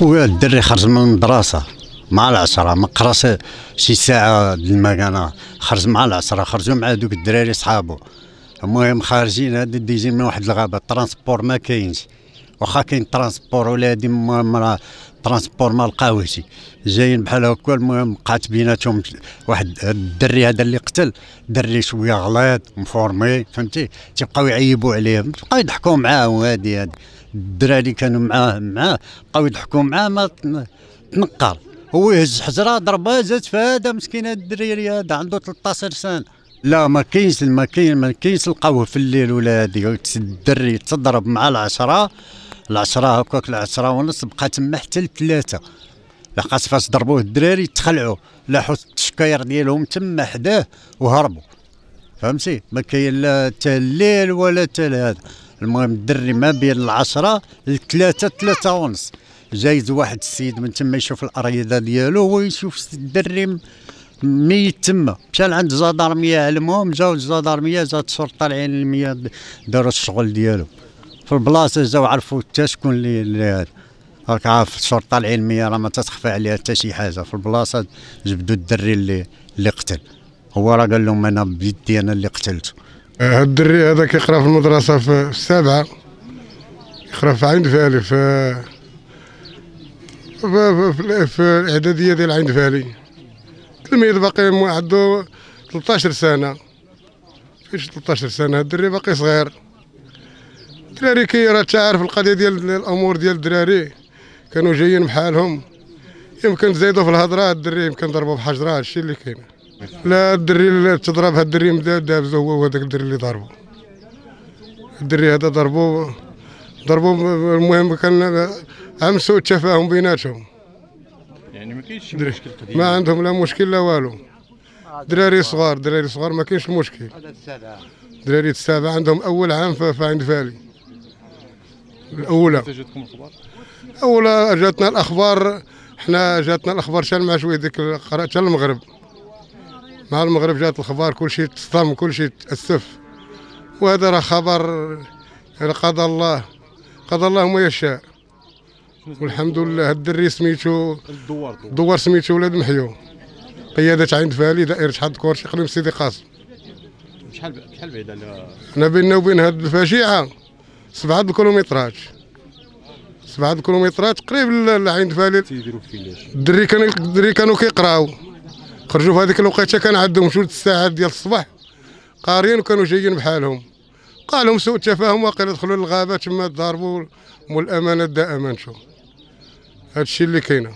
خويا الدري خرج من المدرسه مع العشرة ما قراش شي ساعة المكانة خرج مع العشرة خرجوا مع دوك الدراري صحابو المهم خارجين هاد ديجين من واحد الغابة الترانسبور ما كاينش واخا كاين ترانسبور ولا هادي راه ترانسبور ما لقاوهش جايين بحال هكا المهم وقعت بيناتهم واحد الدري هذا اللي قتل دري شويه غليظ مفورمي فهمتي تيبقاو يعيبوا عليه تبقاو يضحكوا معاه وهادي هادي الدراري كانوا معاه معاه بقاو يضحكوا معاه ما تنقر هو يهز حجره ضربها زاد فهذا مسكين هذا الدريري هذا عنده 13 سنه لا ما كاينش ما كاين ما كاينش القهوه في الليل ولا هادي الدري تضرب مع العشره العشره هكاك العشره ونص بقى تما حتى لثلاثه لقات فاش ضربوه الدراري تخلعوا لاحوا التشكاير ديالهم تما حداه وهربوا فهمتي ما كاين لا الليل ولا هذا المهم الدري ما بين العشرة لثلاثة ثلاثة ونص جايز واحد السيد من تما يشوف الأريضة ديالو هو يشوف الدري ميت تما مشى لعند الجدارمية علمهم جاو الجدارمية جات الشرطة العين المية داروا الشغل ديالو في البلاصة جاو عرفوا حتى شكون اللي هذا راك عارف الشرطة العلمية راه ما تتخفى عليها حتى شي حاجة في البلاصة جبدوا الدري اللي اللي قتل هو راه قال لهم انا بيدي انا اللي قتلت هاد آه، الدري هذا كيقرا في المدرسه في السابعه يقرا في عين فالي في في, في, في الاعداديه ديال عين فالي تلميذ باقي عنده 13 سنه فيش 13 سنه هاد الدري باقي صغير الدراري كي راه تعرف القضيه ديال الامور ديال الدراري كانوا جايين بحالهم يمكن تزيدوا في الهضره الدري يمكن ضربوا بحجره هادشي اللي كاين لا الدري اللي تضرب هاد الدري دابز هو وهذاك الدري اللي ضربو الدري هذا ضربو ضربوا المهم كان امسوا التفاهم بيناتهم يعني ما كاينش شي مشكل قديم ما عندهم لا مشكل لا والو دراري صغار دراري صغار ما كاينش مشكل دراري السابع عندهم اول عام في عند فالي الاولى جاتكم الاخبار اولى جاتنا الاخبار حنا جاتنا الاخبار شال مع شويه ديك قرات المغرب مع المغرب جات الخبر كل شيء تصدم كل شيء تأسف وهذا راه خبر قضى الله قضى الله ما يشاء والحمد لله هاد الدري سميتو الدوار الدوار سميتو ولاد محيو قيادة عين فالي دائرة حد كورشي قلم سيدي قاسم شحال شحال بعيد حنا بيننا وبين هاد الفجيعة سبعة الكيلومترات سبعة الكيلومترات قريب لعين فالي الدري كانوا الدري كانوا كيقراو خرجوا في هذيك الوقيته كان عندهم جوج ساعات ديال الصباح قارين وكانوا جايين بحالهم قالهم سوء تفاهم واقيلا دخلوا للغابه تما تضاربوا مول الامانه دا امانتهم هادشي اللي كاينه